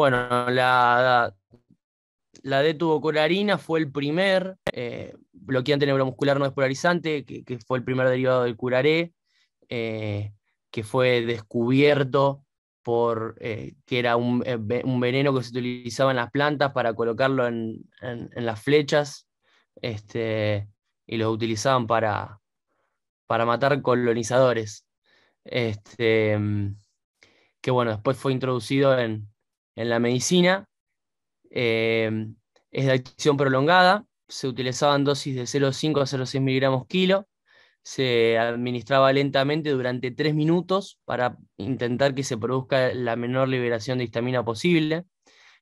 Bueno, la, la, tubocolarina fue el primer bloqueante eh, neuromuscular no despolarizante, que, fue el primer derivado del curaré, eh, que fue descubierto por eh, que era un, veneno que se utilizaba en las plantas para colocarlo en, las flechas, este, y lo utilizaban para, para matar colonizadores. Este, que bueno, después fue introducido en, en la medicina. Eh, es de acción prolongada, se utilizaban dosis de 0,5 a 0,6 miligramos kilo, se administraba lentamente durante 3 minutos para intentar que se produzca la menor liberación de histamina posible.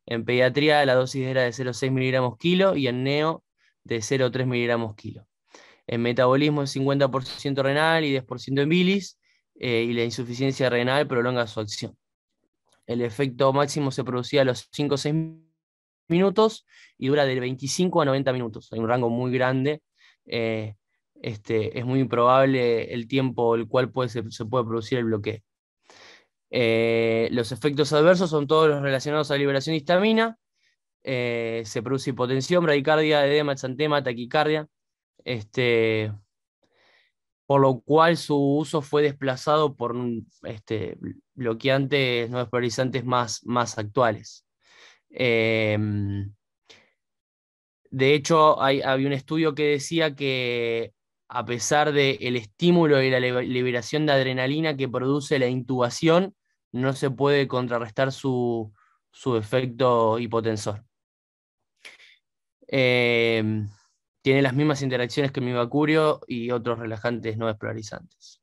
En pediatría la dosis era de 0,6 miligramos kilo y en neo de 0,3 miligramos kilo. En metabolismo es 50% renal y 10% en bilis eh, y la insuficiencia renal prolonga su acción. El efecto máximo se producía a los 5 o 6 minutos y dura de 25 a 90 minutos. Hay un rango muy grande. Eh, este, es muy improbable el tiempo el cual puede, se, puede producir el bloqueo. Eh, los efectos adversos son todos los relacionados a la liberación de histamina. Eh, se produce hipotensión, bradicardia, edema, exantema, taquicardia, este, por lo cual su uso fue desplazado por mm, este, bloqueantes no despolarizantes más, más actuales. Em, de hecho, hay, había un estudio que decía que a pesar del estímulo y la liberación de adrenalina que produce la intubación, no se puede contrarrestar su, efecto hipotensor. Em, tiene las mismas interacciones que mi vacurio y otros relajantes no despolarizantes.